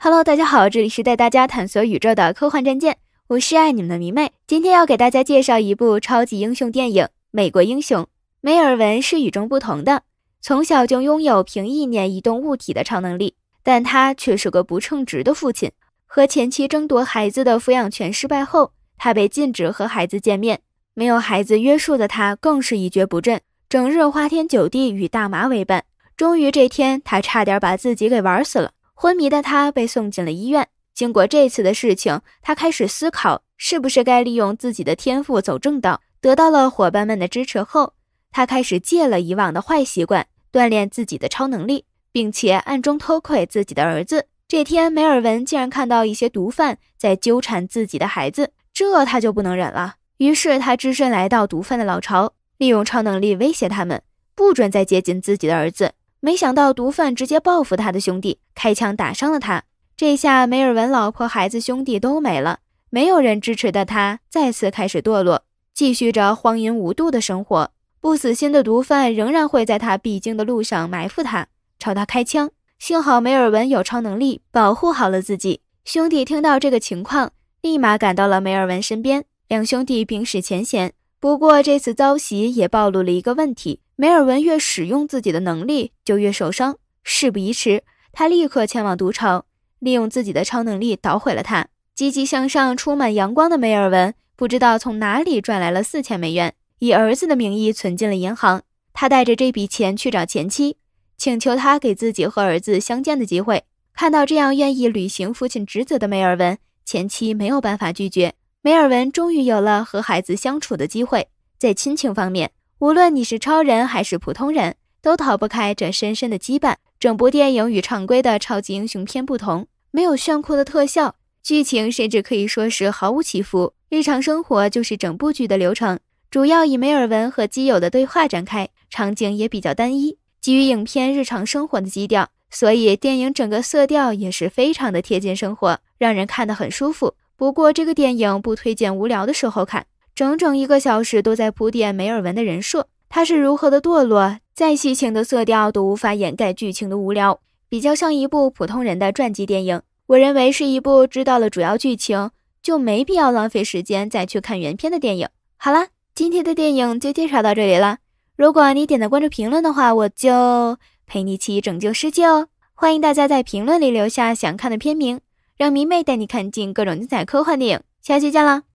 Hello，大家好，这里是带大家探索宇宙的科幻战舰，我是爱你们的迷妹。今天要给大家介绍一部超级英雄电影《美国英雄》。梅尔文是与众不同的，从小就拥有凭意念移动物体的超能力，但他却是个不称职的父亲。和前妻争夺孩子的抚养权失败后，他被禁止和孩子见面。没有孩子约束的他，更是一蹶不振，整日花天酒地，与大麻为伴。终于这天，他差点把自己给玩死了。昏迷的他被送进了医院。经过这次的事情，他开始思考是不是该利用自己的天赋走正道。得到了伙伴们的支持后，他开始戒了以往的坏习惯，锻炼自己的超能力，并且暗中偷窥自己的儿子。这天，梅尔文竟然看到一些毒贩在纠缠自己的孩子，这他就不能忍了。于是他只身来到毒贩的老巢，利用超能力威胁他们，不准再接近自己的儿子。没想到毒贩直接报复他的兄弟，开枪打伤了他。这下梅尔文老婆、孩子、兄弟都没了，没有人支持的他再次开始堕落，继续着荒淫无度的生活。不死心的毒贩仍然会在他必经的路上埋伏他，朝他开枪。幸好梅尔文有超能力保护好了自己。兄弟听到这个情况，立马赶到了梅尔文身边。两兄弟冰释前嫌，不过这次遭袭也暴露了一个问题。梅尔文越使用自己的能力，就越受伤。事不宜迟，他立刻前往赌场，利用自己的超能力捣毁了他。积极向上、充满阳光的梅尔文，不知道从哪里赚来了四千美元，以儿子的名义存进了银行。他带着这笔钱去找前妻，请求他给自己和儿子相见的机会。看到这样愿意履行父亲职责的梅尔文，前妻没有办法拒绝。梅尔文终于有了和孩子相处的机会，在亲情方面。无论你是超人还是普通人，都逃不开这深深的羁绊。整部电影与常规的超级英雄片不同，没有炫酷的特效，剧情甚至可以说是毫无起伏。日常生活就是整部剧的流程，主要以梅尔文和基友的对话展开，场景也比较单一。基于影片日常生活的基调，所以电影整个色调也是非常的贴近生活，让人看得很舒服。不过这个电影不推荐无聊的时候看。整整一个小时都在铺垫梅尔文的人设，他是如何的堕落，再细情的色调都无法掩盖剧情的无聊，比较像一部普通人的传记电影。我认为是一部知道了主要剧情就没必要浪费时间再去看原片的电影。好啦，今天的电影就介绍到这里了。如果你点的关注评论的话，我就陪你一起拯救世界哦。欢迎大家在评论里留下想看的片名，让迷妹带你看尽各种精彩科幻电影。下期见啦！